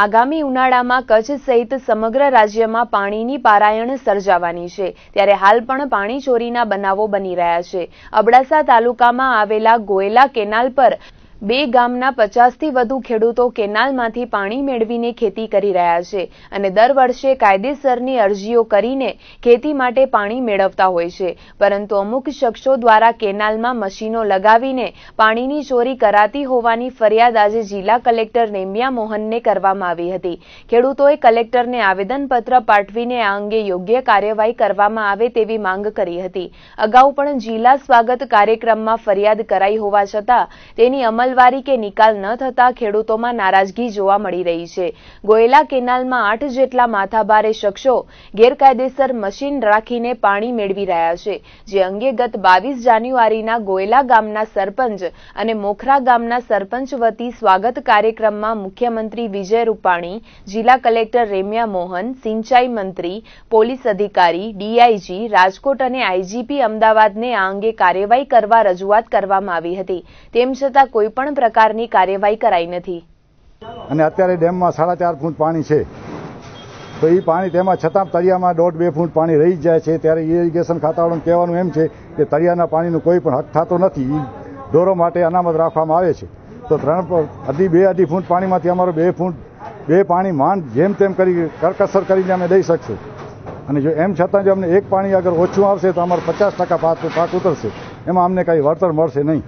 આગામી ઉનાળામાં કચ્છ સહિત સમગ્ર રાજ્યમાં પાણીની પારાયણ સર્જાવાની છે ત્યારે હાલ પણ પાણી ચોરીના બનાવો બની રહ્યા છે અબડાસા તાલુકામાં આવેલા ગોયલા કેનાલ પર બે ગામના પચાસથી વધુ ખેડૂતો કેનાલમાંથી પાણી મેળવીને ખેતી કરી રહ્યા છે અને દર વર્ષે કાયદેસરની અરજીઓ કરીને ખેતી માટે પાણી મેળવતા હોય છે પરંતુ અમુક શખ્સો દ્વારા કેનાલમાં મશીનો લગાવીને પાણીની ચોરી કરાતી હોવાની ફરિયાદ આજે જિલ્લા કલેક્ટર નેમિયા મોહનને કરવામાં આવી હતી ખેડૂતોએ કલેક્ટરને આવેદનપત્ર પાઠવીને આ અંગે યોગ્ય કાર્યવાહી કરવામાં આવે તેવી માંગ કરી હતી અગાઉ પણ જિલ્લા સ્વાગત કાર્યક્રમમાં ફરિયાદ કરાઈ હોવા છતાં તેની અમલ અમલવારી કે નિકાલ ન થતા ખેડૂતોમાં નારાજગી જોવા મળી રહી છે ગોયલા કેનાલમાં આઠ જેટલા માથાભારે શખ્સો ગેરકાયદેસર મશીન રાખીને પાણી મેળવી રહ્યા છે જે અંગે ગત બાવીસ જાન્યુઆરીના ગોયલા ગામના સરપંચ અને મોખરા ગામના સરપંચ વતી સ્વાગત કાર્યક્રમમાં મુખ્યમંત્રી વિજય રૂપાણી જિલ્લા કલેક્ટર રેમ્યા મોહન સિંચાઈ મંત્રી પોલીસ અધિકારી ડીઆઈજી રાજકોટ અને આઈજીપી અમદાવાદને આ અંગે કાર્યવાહી કરવા રજૂઆત કરવામાં આવી હતી તેમ છતાં કોઈ પણ પણ પ્રકારની કાર્યવાહી કરાઈ નથી અને અત્યારે ડેમમાં સાડા ચાર ફૂટ પાણી છે તો એ પાણી તેમાં છતાં તળિયામાં દોઢ બે ફૂટ પાણી રહી જાય છે ત્યારે ઇરિગેશન ખાતાવાળાનું કહેવાનું એમ છે કે તળિયાના પાણીનો કોઈ પણ હક થતો નથી ઢોરો માટે અનામત રાખવામાં આવે છે તો ત્રણ અઢી બે અઢી ફૂટ પાણીમાંથી અમારો બે ફૂટ બે પાણી માંડ જેમ તેમ કરી કરકસર કરીને અમે દઈ શકશું અને જો એમ છતાં જો અમને એક પાણી અગર ઓછું આવશે તો અમારે પચાસ ટકા પાક ઉતરશે એમાં અમને કંઈ વળતર મળશે નહીં